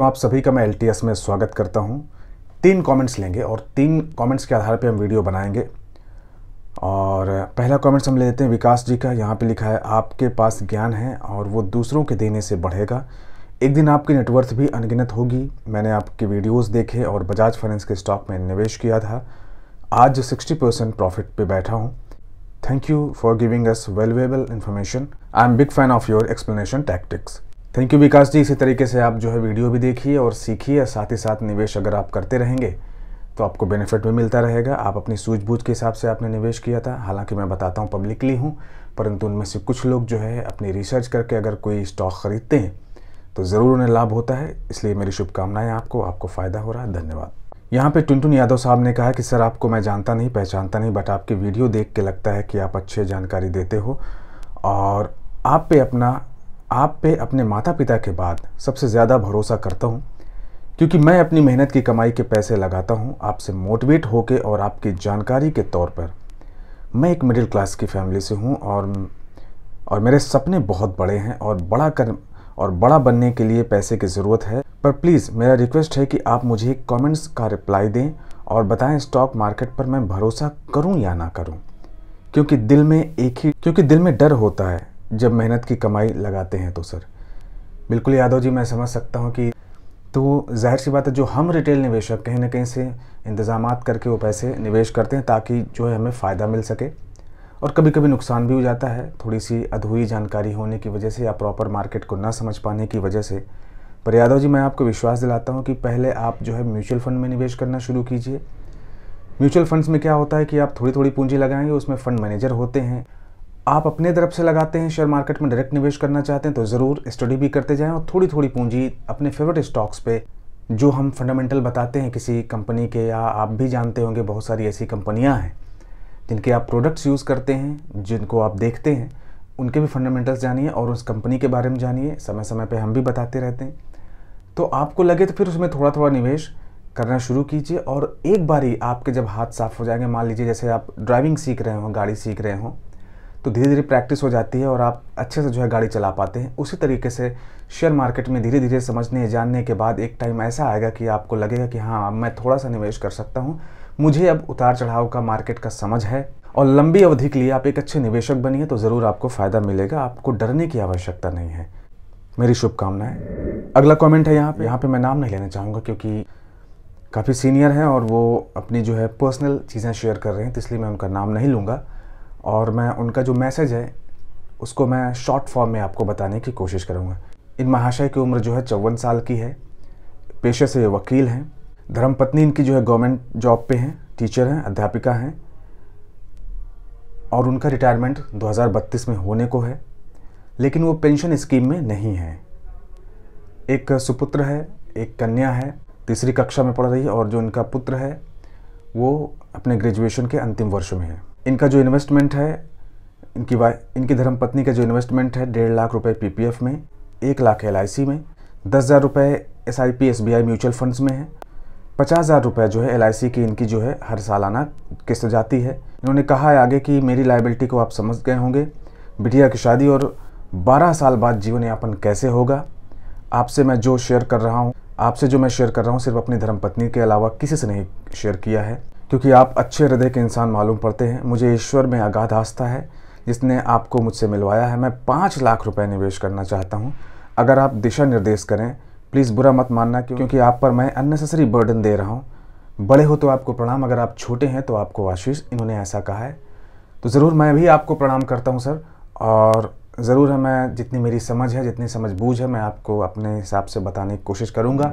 तो आप सभी का मैं एल में स्वागत करता हूँ तीन कमेंट्स लेंगे और तीन कमेंट्स के आधार पर हम वीडियो बनाएंगे और पहला कमेंट्स हम ले लेते हैं विकास जी का यहाँ पे लिखा है आपके पास ज्ञान है और वो दूसरों के देने से बढ़ेगा एक दिन आपकी नेटवर्थ भी अनगिनत होगी मैंने आपके वीडियोस देखे और बजाज फाइनेंस के स्टॉक में निवेश किया था आज सिक्सटी परसेंट प्रॉफिट पर बैठा हूँ thank you for giving us valuable information I am big fan of your explanation tactics thank you Vikas ji इसी तरीके से आप जो है वीडियो भी देखिए और सीखिए साथ ही साथ निवेश अगर आप करते रहेंगे तो आपको बेनिफिट भी मिलता रहेगा आप अपनी सूझबूझ के हिसाब से आपने निवेश किया था हालांकि मैं बताता हूँ पब्लिकली हूँ परंतु उनमें से कुछ लोग जो है अपनी रिसर्च करके अगर कोई स्टॉक ख़रीदते हैं तो ज़रूर उन्हें लाभ होता है इसलिए मेरी शुभकामनाएं आपको आपको फ़ायदा हो रहा है धन्यवाद यहाँ पे टुनटुन यादव साहब ने कहा कि सर आपको मैं जानता नहीं पहचानता नहीं बट आपकी वीडियो देख के लगता है कि आप अच्छे जानकारी देते हो और आप पे अपना आप पे अपने माता पिता के बाद सबसे ज़्यादा भरोसा करता हूँ क्योंकि मैं अपनी मेहनत की कमाई के पैसे लगाता हूँ आपसे मोटिवेट होके और आपकी जानकारी के तौर पर मैं एक मिडिल क्लास की फैमिली से हूँ और और मेरे सपने बहुत बड़े हैं और बड़ा कर और बड़ा बनने के लिए पैसे की ज़रूरत है पर प्लीज़ मेरा रिक्वेस्ट है कि आप मुझे कमेंट्स का रिप्लाई दें और बताएं स्टॉक मार्केट पर मैं भरोसा करूं या ना करूं क्योंकि दिल में एक ही क्योंकि दिल में डर होता है जब मेहनत की कमाई लगाते हैं तो सर बिल्कुल यादव जी मैं समझ सकता हूँ कि तो जाहिर सी बात है जो हम रिटेल निवेशक कहीं ना कहीं से इंतज़ाम करके वो पैसे निवेश करते हैं ताकि जो है हमें फ़ायदा मिल सके और कभी कभी नुकसान भी हो जाता है थोड़ी सी अधूरी जानकारी होने की वजह से या प्रॉपर मार्केट को ना समझ पाने की वजह से पर यादव जी मैं आपको विश्वास दिलाता हूँ कि पहले आप जो है म्यूचुअल फ़ंड में निवेश करना शुरू कीजिए म्यूचुअल फंड्स में क्या होता है कि आप थोड़ी थोड़ी पूंजी लगाएंगे उसमें फ़ंड मैनेजर होते हैं आप अपने तरफ से लगाते हैं शेयर मार्केट में डायरेक्ट निवेश करना चाहते हैं तो ज़रूर स्टडी भी करते जाएं और थोड़ी थोड़ी पूंजी अपने फेवरेट स्टॉक्स पे जो हम फंडामेंटल बताते हैं किसी कंपनी के या आप भी जानते होंगे बहुत सारी ऐसी कंपनियां हैं जिनके आप प्रोडक्ट्स यूज़ करते हैं जिनको आप देखते हैं उनके भी फंडामेंटल्स जानिए और उस कंपनी के बारे में जानिए समय समय पर हम भी बताते रहते हैं तो आपको लगे तो फिर उसमें थोड़ा थोड़ा निवेश करना शुरू कीजिए और एक बारी आपके जब हाथ साफ़ हो जाएंगे मान लीजिए जैसे आप ड्राइविंग सीख रहे हों गाड़ी सीख रहे हों तो धीरे धीरे प्रैक्टिस हो जाती है और आप अच्छे से जो है गाड़ी चला पाते हैं उसी तरीके से शेयर मार्केट में धीरे धीरे समझने जानने के बाद एक टाइम ऐसा आएगा कि आपको लगेगा कि हाँ मैं थोड़ा सा निवेश कर सकता हूँ मुझे अब उतार चढ़ाव का मार्केट का समझ है और लंबी अवधि के लिए आप एक अच्छे निवेशक बनिए तो ज़रूर आपको फ़ायदा मिलेगा आपको डरने की आवश्यकता नहीं है मेरी शुभकामनाएं अगला कमेंट है यहाँ पे यहाँ पे मैं नाम नहीं लेना चाहूँगा क्योंकि काफ़ी सीनियर हैं और वो अपनी जो है पर्सनल चीज़ें शेयर कर रहे हैं तो इसलिए मैं उनका नाम नहीं लूँगा और मैं उनका जो मैसेज है उसको मैं शॉर्ट फॉर्म में आपको बताने की कोशिश करूँगा इन महाशय की उम्र जो है चौवन साल की है पेशे से वकील हैं धर्मपत्नी इनकी जो है गवर्नमेंट जॉब पे हैं टीचर हैं अध्यापिका हैं और उनका रिटायरमेंट 2032 में होने को है लेकिन वो पेंशन स्कीम में नहीं है एक सुपुत्र है एक कन्या है तीसरी कक्षा में पढ़ रही है और जो इनका पुत्र है वो अपने ग्रेजुएशन के अंतिम वर्ष में है इनका जो इन्वेस्टमेंट है इनकी वाइफ इनकी धर्मपत्नी का जो इन्वेस्टमेंट है डेढ़ लाख रुपए पीपीएफ में एक लाख एल में दस हज़ार रुपये S I P S B I mutual funds में है पचास हज़ार रुपये जो है एल की इनकी जो है हर सालाना किस्त जाती है इन्होंने कहा है आगे कि मेरी लाइबिलिटी को आप समझ गए होंगे बिटिया की शादी और बारह साल बाद जीवन यापन कैसे होगा आपसे मैं जो शेयर कर रहा हूँ आपसे जो मैं शेयर कर रहा हूँ सिर्फ अपनी धर्मपत्नी के अलावा किसी से नहीं शेयर किया है क्योंकि आप अच्छे हृदय के इंसान मालूम पड़ते हैं मुझे ईश्वर में अगाध आस्था है जिसने आपको मुझसे मिलवाया है मैं पाँच लाख रुपए निवेश करना चाहता हूँ अगर आप दिशा निर्देश करें प्लीज़ बुरा मत मानना क्यों? क्योंकि आप पर मैं अननेसेसरी बर्डन दे रहा हूँ बड़े हो तो आपको प्रणाम अगर आप छोटे हैं तो आपको आशीष इन्होंने ऐसा कहा है तो ज़रूर मैं भी आपको प्रणाम करता हूँ सर और ज़रूर है मैं जितनी मेरी समझ है जितनी समझ बूझ है मैं आपको अपने हिसाब से बताने की कोशिश करूँगा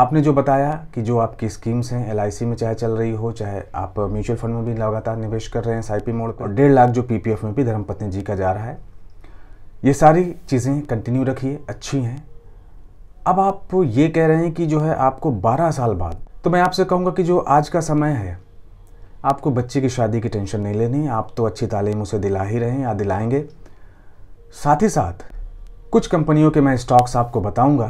आपने जो बताया कि जो आपकी स्कीम्स हैं एल में चाहे चल रही हो चाहे आप म्यूचुअल फंड में भी लगातार निवेश कर रहे हैं साई मोड़ पर डेढ़ लाख जो पी में भी धर्मपत्नी जी का जा रहा है ये सारी चीज़ें कंटिन्यू रखिए अच्छी हैं अब आप ये कह रहे हैं कि जो है आपको 12 साल बाद तो मैं आपसे कहूँगा कि जो आज का समय है आपको बच्चे की शादी की टेंशन नहीं लेनी आप तो अच्छी तालीम उसे दिला ही रहे हैं या दिलाएंगे साथ ही साथ कुछ कंपनियों के मैं स्टॉक्स आपको बताऊंगा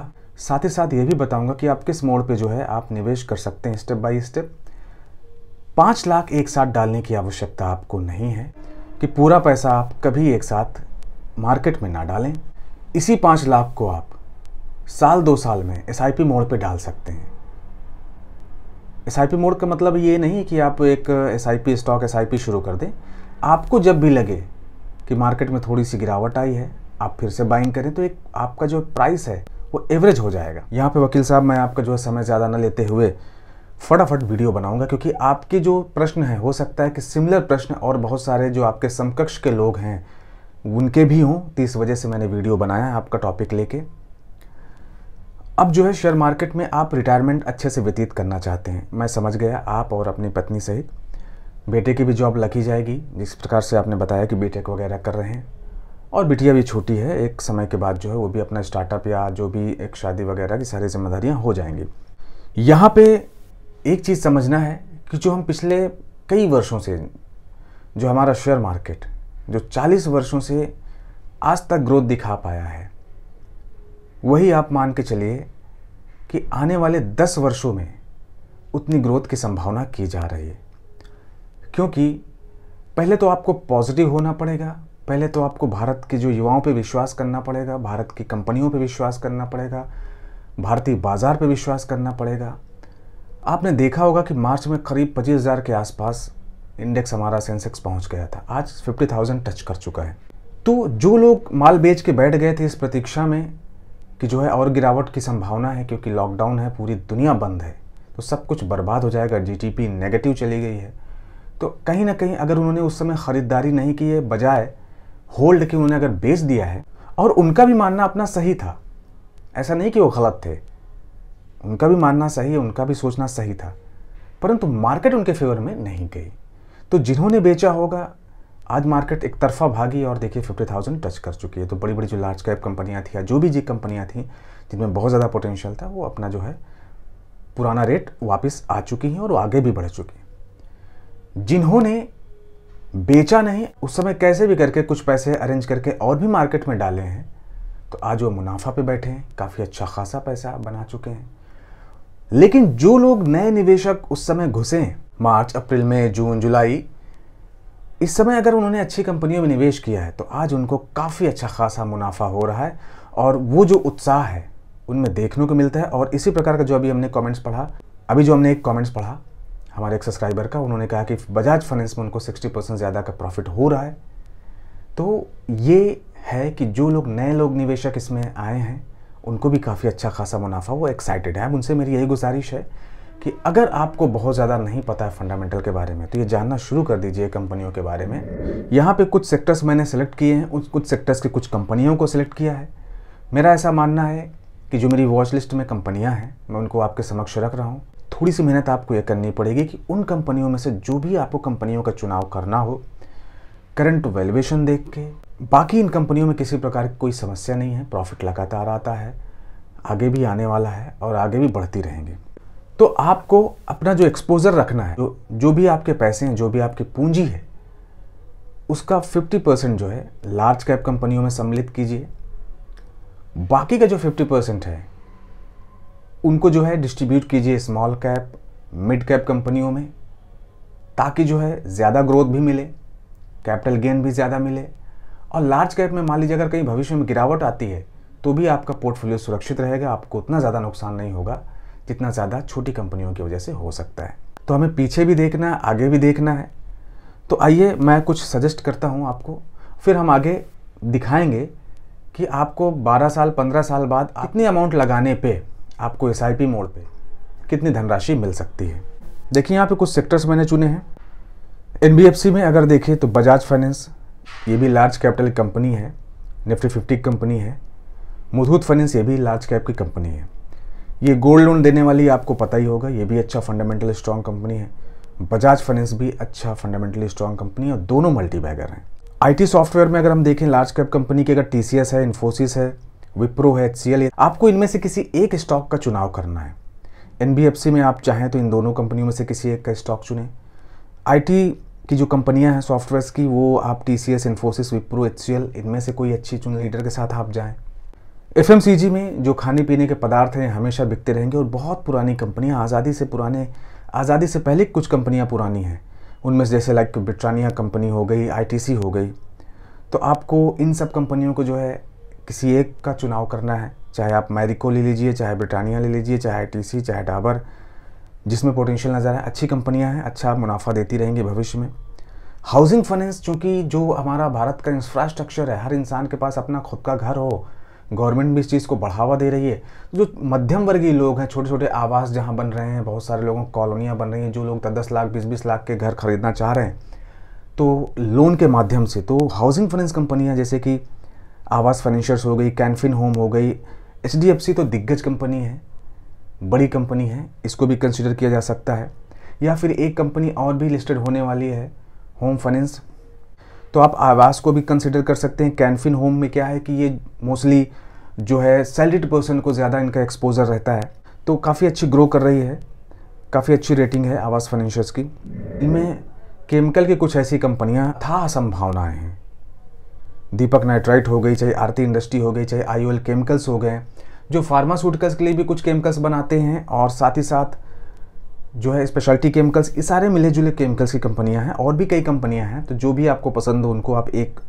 साथ ही साथ ये भी बताऊंगा कि आप किस मोड़ पे जो है आप निवेश कर सकते हैं स्टेप बाय स्टेप पाँच लाख एक साथ डालने की आवश्यकता आपको नहीं है कि पूरा पैसा आप कभी एक साथ मार्केट में ना डालें इसी पाँच लाख को आप साल दो साल में एस मोड़ पर डाल सकते हैं एस मोड़ का मतलब ये नहीं कि आप एक एस स्टॉक एस शुरू कर दें आपको जब भी लगे कि मार्केट में थोड़ी सी गिरावट आई है आप फिर से बाइंग करें तो एक आपका जो प्राइस है वो एवरेज हो जाएगा यहाँ पे वकील साहब मैं आपका जो है समय ज़्यादा ना लेते हुए फटाफट वीडियो बनाऊंगा क्योंकि आपके जो प्रश्न है हो सकता है कि सिमिलर प्रश्न और बहुत सारे जो आपके समकक्ष के लोग हैं उनके भी हों तो इस वजह से मैंने वीडियो बनाया है आपका टॉपिक लेके अब जो है शेयर मार्केट में आप रिटायरमेंट अच्छे से व्यतीत करना चाहते हैं मैं समझ गया आप और अपनी पत्नी सहित बेटे की भी जॉब लगी जाएगी जिस प्रकार से आपने बताया कि को वगैरह कर रहे हैं और बिटिया भी छोटी है एक समय के बाद जो है वो भी अपना स्टार्टअप या जो भी एक शादी वगैरह की सारी जिम्मेदारियाँ हो जाएंगी यहाँ पे एक चीज़ समझना है कि जो हम पिछले कई वर्षों से जो हमारा शेयर मार्केट जो 40 वर्षों से आज तक ग्रोथ दिखा पाया है वही आप मान के चलिए कि आने वाले 10 वर्षों में उतनी ग्रोथ की संभावना की जा रही है क्योंकि पहले तो आपको पॉजिटिव होना पड़ेगा पहले तो आपको भारत के जो युवाओं पर विश्वास करना पड़ेगा भारत की कंपनियों पर विश्वास करना पड़ेगा भारतीय बाज़ार पर विश्वास करना पड़ेगा आपने देखा होगा कि मार्च में करीब पच्चीस हज़ार के आसपास इंडेक्स हमारा सेंसेक्स पहुंच गया था आज फिफ्टी थाउजेंड टच कर चुका है तो जो लोग माल बेच के बैठ गए थे इस प्रतीक्षा में कि जो है और गिरावट की संभावना है क्योंकि लॉकडाउन है पूरी दुनिया बंद है तो सब कुछ बर्बाद हो जाएगा जीटीपी नेगेटिव चली गई है तो कहीं ना कहीं अगर उन्होंने उस समय ख़रीदारी नहीं की है बजाय होल्ड के उन्होंने अगर बेच दिया है और उनका भी मानना अपना सही था ऐसा नहीं कि वो गलत थे उनका भी मानना सही है उनका भी सोचना सही था परंतु मार्केट उनके फेवर में नहीं गई तो जिन्होंने बेचा होगा आज मार्केट एक तरफा भागी और देखिए फिफ्टी थाउजेंड टच कर चुकी है तो बड़ी बड़ी जो लार्ज कैप कंपनियाँ थी या जो भी जी कंपनियाँ थी जिनमें बहुत ज़्यादा पोटेंशियल था वो अपना जो है पुराना रेट वापस आ चुकी हैं और वो आगे भी बढ़ चुकी हैं जिन्होंने बेचा नहीं उस समय कैसे भी करके कुछ पैसे अरेंज करके और भी मार्केट में डाले हैं तो आज वो मुनाफा पे बैठे हैं काफ़ी अच्छा खासा पैसा बना चुके हैं लेकिन जो लोग नए निवेशक उस समय घुसे मार्च अप्रैल में जून जुलाई इस समय अगर उन्होंने अच्छी कंपनियों में निवेश किया है तो आज उनको काफ़ी अच्छा खासा मुनाफा हो रहा है और वो जो उत्साह है उनमें देखने को मिलता है और इसी प्रकार का जो अभी हमने कमेंट्स पढ़ा अभी जो हमने एक कमेंट्स पढ़ा हमारे एक सब्सक्राइबर का उन्होंने कहा कि बजाज फाइनेंस में उनको 60 परसेंट ज़्यादा का प्रॉफिट हो रहा है तो ये है कि जो लोग नए लोग निवेशक इसमें आए हैं उनको भी काफ़ी अच्छा खासा मुनाफा वो एक्साइटेड है उनसे मेरी यही गुजारिश है कि अगर आपको बहुत ज़्यादा नहीं पता है फंडामेंटल के बारे में तो ये जानना शुरू कर दीजिए कंपनियों के बारे में यहाँ पे कुछ सेक्टर्स मैंने सेलेक्ट किए हैं उस कुछ सेक्टर्स के कुछ कंपनियों को सिलेक्ट किया है मेरा ऐसा मानना है कि जो मेरी वॉच लिस्ट में कंपनियाँ हैं मैं उनको आपके समक्ष रख रहा हूँ थोड़ी सी मेहनत आपको यह करनी पड़ेगी कि उन कंपनियों में से जो भी आपको कंपनियों का चुनाव करना हो करंट वैल्यूएशन देख के बाकी इन कंपनियों में किसी प्रकार की कोई समस्या नहीं है प्रॉफिट लगातार आता है आगे भी आने वाला है और आगे भी बढ़ती रहेंगे तो आपको अपना जो एक्सपोजर रखना है जो जो भी आपके पैसे हैं जो भी आपकी पूंजी है उसका 50 परसेंट जो है लार्ज कैप कंपनियों में सम्मिलित कीजिए बाकी का जो 50 परसेंट है उनको जो है डिस्ट्रीब्यूट कीजिए स्मॉल कैप मिड कैप कंपनियों में ताकि जो है ज़्यादा ग्रोथ भी मिले कैपिटल गेन भी ज़्यादा मिले और लार्ज कैप में मान लीजिए अगर कहीं भविष्य में गिरावट आती है तो भी आपका पोर्टफोलियो सुरक्षित रहेगा आपको उतना ज़्यादा नुकसान नहीं होगा जितना ज़्यादा छोटी कंपनियों की वजह से हो सकता है तो हमें पीछे भी देखना है आगे भी देखना है तो आइए मैं कुछ सजेस्ट करता हूँ आपको फिर हम आगे दिखाएंगे कि आपको 12 साल 15 साल बाद कितनी अमाउंट लगाने पे आपको एस मोड़ पे कितनी धनराशि मिल सकती है देखिए यहाँ पे कुछ सेक्टर्स मैंने चुने हैं एन में अगर देखें तो बजाज फाइनेंस ये भी लार्ज कैपिटल कंपनी है निफ्टी फिफ्टी कंपनी है मुथूत फाइनेंस ये भी लार्ज कैप की कंपनी है ये गोल्ड लोन देने वाली आपको पता ही होगा ये भी अच्छा फंडामेंटली स्ट्रॉन्ग कंपनी है बजाज फाइनेंस भी अच्छा फंडामेंटली स्ट्रॉन्ग कंपनी है और दोनों मल्टी बैगर हैं आईटी सॉफ्टवेयर में अगर हम देखें लार्ज कैप कंपनी की अगर टीसीएस है इन्फोसिस है विप्रो है एच आपको इनमें से किसी एक स्टॉक का चुनाव करना है एन में आप चाहें तो इन दोनों कंपनियों में से किसी एक का स्टॉक चुने आई की जो कंपनियां हैं सॉफ्टवेयर्स की वो आप T C S Infosys Wipro H इनमें से कोई अच्छी चुन लीडर के साथ आप जाएँ एफ में जो खाने पीने के पदार्थ हैं हमेशा बिकते रहेंगे और बहुत पुरानी कंपनियाँ आज़ादी से पुराने आज़ादी से पहले कुछ कंपनियाँ पुरानी हैं उनमें से जैसे लाइक ब्रिटानिया कंपनी हो गई आईटीसी हो गई तो आपको इन सब कंपनियों को जो है किसी एक का चुनाव करना है चाहे आप मैरिको ले लीजिए चाहे ब्रिटानिया ले लीजिए चाहे टी चाहे डाबर जिसमें पोटेंशियल नज़र आए अच्छी कंपनियां हैं अच्छा मुनाफा देती रहेंगी भविष्य में हाउसिंग फाइनेंस चूँकि जो हमारा भारत का इंफ्रास्ट्रक्चर है हर इंसान के पास अपना खुद का घर हो गवर्नमेंट भी इस चीज़ को बढ़ावा दे रही है जो मध्यम वर्गीय लोग हैं छोटे छोटे आवास जहाँ बन रहे हैं बहुत सारे लोगों कॉलोनियाँ बन रही हैं जो लोग दस लाख बीस बीस लाख के घर खरीदना चाह रहे हैं तो लोन के माध्यम से तो हाउसिंग फाइनेंस कंपनियाँ जैसे कि आवास फाइनेंशियर्स हो गई कैनफिन होम हो गई एच तो दिग्गज कंपनी है बड़ी कंपनी है इसको भी कंसिडर किया जा सकता है या फिर एक कंपनी और भी लिस्टेड होने वाली है होम फाइनेंस तो आप आवास को भी कंसिडर कर सकते हैं कैनफिन होम में क्या है कि ये मोस्टली जो है सैलरीड पर्सन को ज़्यादा इनका एक्सपोजर रहता है तो काफ़ी अच्छी ग्रो कर रही है काफ़ी अच्छी रेटिंग है आवास फाइनेंशियर्स की इनमें केमिकल की कुछ ऐसी कंपनियां था संभावनाएं हैं दीपक नाइट्राइट हो गई चाहे आरती इंडस्ट्री हो गई चाहे आई केमिकल्स हो गए जो फार्मास्यूटिकल्स के लिए भी कुछ केमिकल्स बनाते हैं और साथ ही साथ जो है स्पेशलिटी केमिकल्स ये सारे मिले जुले केमिकल्स की कंपनियां हैं और भी कई कंपनियां हैं तो जो भी आपको पसंद हो उनको आप एक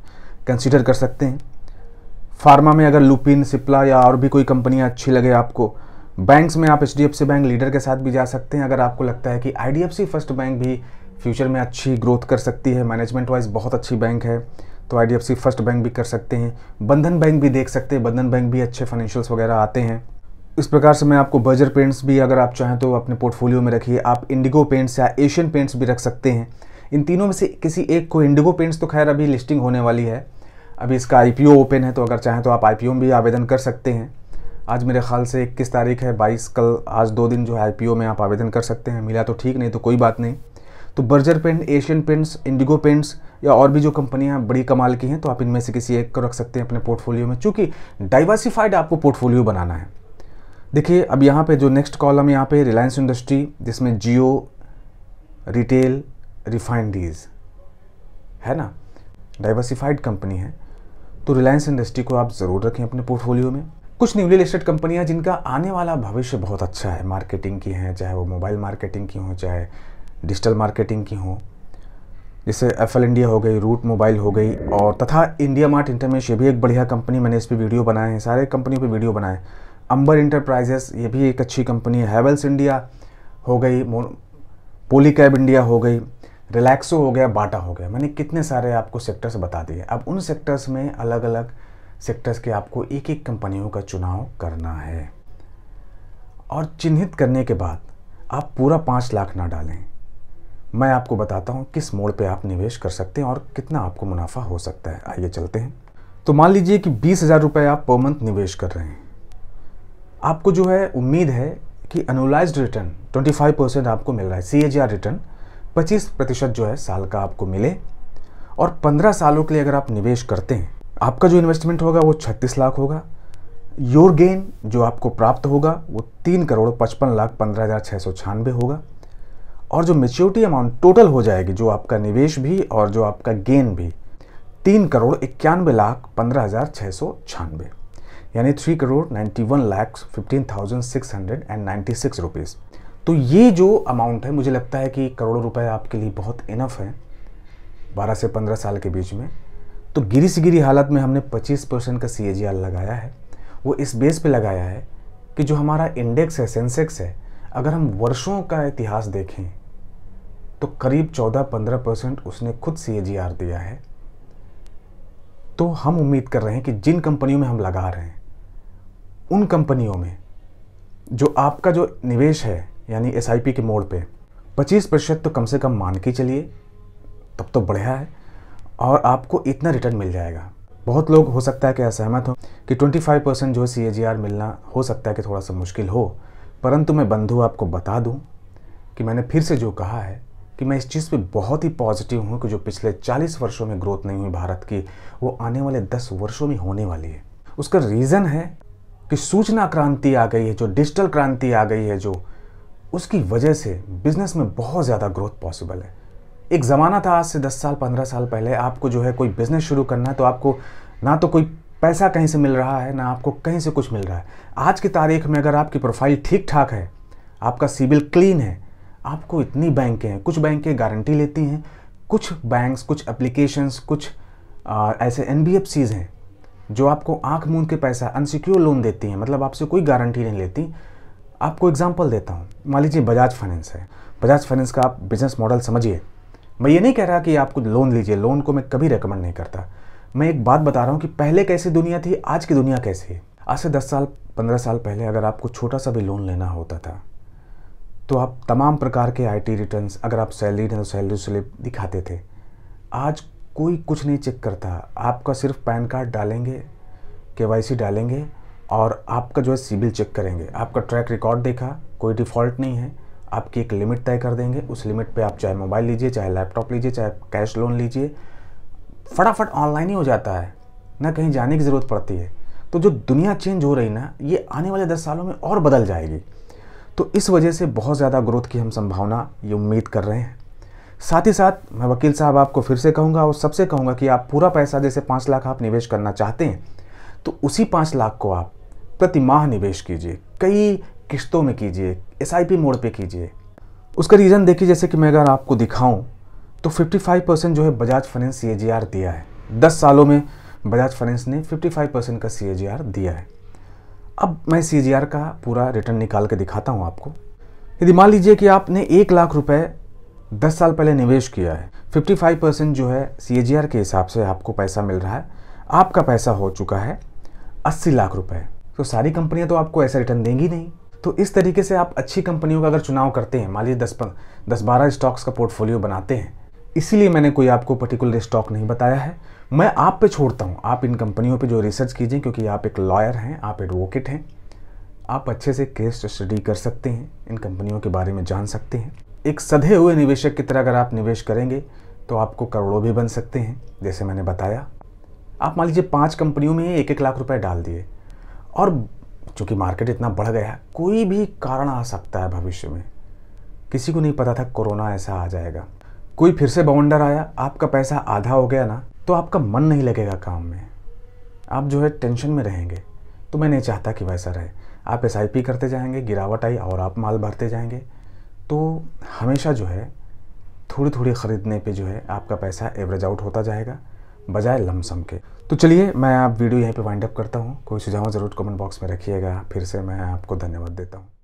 कंसिडर कर सकते हैं फार्मा में अगर लुपिन सिप्ला या और भी कोई कंपनियाँ अच्छी लगे आपको बैंक्स में आप एच बैंक लीडर के साथ भी जा सकते हैं अगर आपको लगता है कि आई फर्स्ट बैंक भी फ्यूचर में अच्छी ग्रोथ कर सकती है मैनेजमेंट वाइज बहुत अच्छी बैंक है तो आई फर्स्ट बैंक भी कर सकते हैं बंधन बैंक भी देख सकते हैं बंधन बैंक भी अच्छे फाइनेंशियल्स वगैरह आते हैं इस प्रकार से मैं आपको बर्जर पेंट्स भी अगर आप चाहें तो अपने पोर्टफोलियो में रखिए आप इंडिगो पेंट्स या एशियन पेंट्स भी रख सकते हैं इन तीनों में से किसी एक को इंडिगो पेंट्स तो खैर अभी लिस्टिंग होने वाली है अभी इसका आई ओपन है तो अगर चाहें तो आप आई में भी आवेदन कर सकते हैं आज मेरे ख्याल से इक्कीस तारीख है बाईस कल आज दो दिन जो है आई में आप आवेदन कर सकते हैं मिला तो ठीक नहीं तो कोई बात नहीं तो Berger paint Asian paints Indigo paints या और भी जो कंपनियां बड़ी कमाल की हैं तो आप इनमें से किसी एक को रख सकते हैं अपने पोर्टफोलियो में चूँकि डाइवर्सिफाइड आपको पोर्टफोलियो बनाना है देखिए अब यहाँ पे जो नेक्स्ट कॉलम यहाँ पे रिलायंस इंडस्ट्री जिसमें जियो रिटेल रिफाइनरीज है ना डाइवर्सिफाइड कंपनी है तो रिलायंस इंडस्ट्री को आप ज़रूर रखें अपने पोर्टफोलियो में कुछ न्यूली लिस्टेड कंपनियां जिनका आने वाला भविष्य बहुत अच्छा है मार्केटिंग की हैं चाहे वो मोबाइल मार्केटिंग की हों चाहे डिजिटल मार्केटिंग की हों जैसे एफएल इंडिया हो गई रूट मोबाइल हो गई और तथा इंडिया मार्ट इंटरमेश ये भी एक बढ़िया कंपनी मैंने इस पर वीडियो बनाए हैं सारे कंपनियों पर वीडियो बनाए अंबर इंटरप्राइजेस ये भी एक अच्छी कंपनी है हैवेल्स इंडिया हो गई पोली कैब इंडिया हो गई रिलैक्सो हो गया बाटा हो गया मैंने कितने सारे आपको सेक्टर्स बता दिए अब उन सेक्टर्स में अलग अलग सेक्टर्स के आपको एक एक कंपनियों का चुनाव करना है और चिन्हित करने के बाद आप पूरा पाँच लाख ना डालें मैं आपको बताता हूँ किस मोड़ पे आप निवेश कर सकते हैं और कितना आपको मुनाफा हो सकता है आइए चलते हैं तो मान लीजिए कि बीस हज़ार रुपये आप पर मंथ निवेश कर रहे हैं आपको जो है उम्मीद है कि अनुलाइज रिटर्न 25 परसेंट आपको मिल रहा है सी रिटर्न 25 प्रतिशत जो है साल का आपको मिले और 15 सालों के लिए अगर आप निवेश करते हैं आपका जो इन्वेस्टमेंट होगा वो 36 लाख होगा योर गेन जो आपको प्राप्त होगा वो तीन करोड़ पचपन लाख पंद्रह हज़ार छः सौ छियानवे होगा और जो मेच्योरिटी अमाउंट टोटल हो जाएगी जो आपका निवेश भी और जो आपका गेन भी तीन करोड़ इक्यानवे लाख पंद्रह हज़ार छः सौ छियानवे यानी three crore ninety one lakh fifteen thousand six hundred and ninety six rupees तो ये जो अमाउंट है मुझे लगता है कि करोड़ों रुपए आपके लिए बहुत इनफ है बारह से पंद्रह साल के बीच में तो गिरी से गिरी हालत में हमने पच्चीस परसेंट का सी लगाया है वो इस बेस पे लगाया है कि जो हमारा इंडेक्स है सेंसेक्स है अगर हम वर्षों का इतिहास देखें तो करीब 14-15 परसेंट उसने खुद सी दिया है तो हम उम्मीद कर रहे हैं कि जिन कंपनियों में हम लगा रहे हैं उन कंपनियों में जो आपका जो निवेश है यानी एस के मोड़ पे 25 प्रतिशत तो कम से कम मान के चलिए तब तो बढ़िया है और आपको इतना रिटर्न मिल जाएगा बहुत लोग हो सकता है कि असहमत हो कि 25 परसेंट जो सी मिलना हो सकता है कि थोड़ा सा मुश्किल हो परंतु मैं बंधु आपको बता दूं कि मैंने फिर से जो कहा है कि मैं इस चीज़ पे बहुत ही पॉजिटिव हूँ कि जो पिछले 40 वर्षों में ग्रोथ नहीं हुई भारत की वो आने वाले 10 वर्षों में होने वाली है उसका रीज़न है कि सूचना क्रांति आ गई है जो डिजिटल क्रांति आ गई है जो उसकी वजह से बिजनेस में बहुत ज़्यादा ग्रोथ पॉसिबल है एक ज़माना था आज से 10 साल 15 साल पहले आपको जो है कोई बिज़नेस शुरू करना है तो आपको ना तो कोई पैसा कहीं से मिल रहा है ना आपको कहीं से कुछ मिल रहा है आज की तारीख में अगर आपकी प्रोफाइल ठीक ठाक है आपका सिविल क्लीन है आपको इतनी बैंकें हैं कुछ बैंकें गारंटी लेती हैं कुछ बैंक्स कुछ एप्लीकेशंस कुछ आ, ऐसे एन हैं जो आपको आंख मूंद के पैसा अनसिक्योर लोन देती हैं मतलब आपसे कोई गारंटी नहीं लेती आपको एग्जाम्पल देता हूँ मान लीजिए बजाज फाइनेंस है बजाज फाइनेंस का आप बिजनेस मॉडल समझिए मैं ये नहीं कह रहा कि आप कुछ लोन लीजिए लोन को मैं कभी रिकमेंड नहीं करता मैं एक बात बता रहा हूँ कि पहले कैसी दुनिया थी आज की दुनिया कैसी है आज से दस साल पंद्रह साल पहले अगर आपको छोटा सा भी लोन लेना होता था तो आप तमाम प्रकार के आईटी रिटर्न्स अगर आप सैलरी हैं तो सैलरी स्लिप दिखाते थे आज कोई कुछ नहीं चेक करता आपका सिर्फ पैन कार्ड डालेंगे के डालेंगे और आपका जो है सिविल चेक करेंगे आपका ट्रैक रिकॉर्ड देखा कोई डिफ़ॉल्ट नहीं है आपकी एक लिमिट तय कर देंगे उस लिमिट पे आप चाहे मोबाइल लीजिए चाहे लैपटॉप लीजिए चाहे कैश लोन लीजिए फटाफट ऑनलाइन ही हो जाता है ना कहीं जाने की ज़रूरत पड़ती है तो जो दुनिया चेंज हो रही ना ये आने वाले दस सालों में और बदल जाएगी तो इस वजह से बहुत ज़्यादा ग्रोथ की हम संभावना ये उम्मीद कर रहे हैं साथ ही साथ मैं वकील साहब आपको फिर से कहूँगा और सबसे कहूँगा कि आप पूरा पैसा जैसे पाँच लाख आप निवेश करना चाहते हैं तो उसी पाँच लाख को आप प्रति माह निवेश कीजिए कई किस्तों में कीजिए एस मोड पर कीजिए उसका रीज़न देखिए जैसे कि मैं अगर आपको दिखाऊँ तो 55 परसेंट जो है बजाज फाइनेंस सी दिया है 10 सालों में बजाज फाइनेंस ने 55 परसेंट का सी दिया है अब मैं सी का पूरा रिटर्न निकाल के दिखाता हूँ आपको यदि मान लीजिए कि आपने एक लाख रुपए दस साल पहले निवेश किया है 55 परसेंट जो है सी के हिसाब से आपको पैसा मिल रहा है आपका पैसा हो चुका है अस्सी लाख रुपए तो सारी कंपनियां तो आपको ऐसा रिटर्न देंगी नहीं तो इस तरीके से आप अच्छी कंपनियों का अगर चुनाव करते हैं मान लीजिए दस पर दस बारह स्टॉक्स का पोर्टफोलियो बनाते हैं इसीलिए मैंने कोई आपको पर्टिकुलर स्टॉक नहीं बताया है मैं आप पे छोड़ता हूँ आप इन कंपनियों पे जो रिसर्च कीजिए क्योंकि आप एक लॉयर हैं आप एडवोकेट हैं आप अच्छे से केस स्टडी कर सकते हैं इन कंपनियों के बारे में जान सकते हैं एक सधे हुए निवेशक की तरह अगर आप निवेश करेंगे तो आपको करोड़ों भी बन सकते हैं जैसे मैंने बताया आप मान लीजिए पाँच कंपनियों में एक एक लाख रुपये डाल दिए और चूँकि मार्केट इतना बढ़ गया कोई भी कारण आ सकता है भविष्य में किसी को नहीं पता था कोरोना ऐसा आ जाएगा कोई फिर से बाउंडर आया आपका पैसा आधा हो गया ना तो आपका मन नहीं लगेगा काम में आप जो है टेंशन में रहेंगे तो मैं नहीं चाहता कि वैसा रहे आप एस करते जाएंगे गिरावट आई और आप माल भरते जाएंगे तो हमेशा जो है थोड़ी थोड़ी ख़रीदने पे जो है आपका पैसा एवरेज आउट होता जाएगा बजाय लमसम के तो चलिए मैं आप वीडियो यहीं पे वाइंड अप करता हूँ कोई सुझाव ज़रूर कमेंट बॉक्स में रखिएगा फिर से मैं आपको धन्यवाद देता हूँ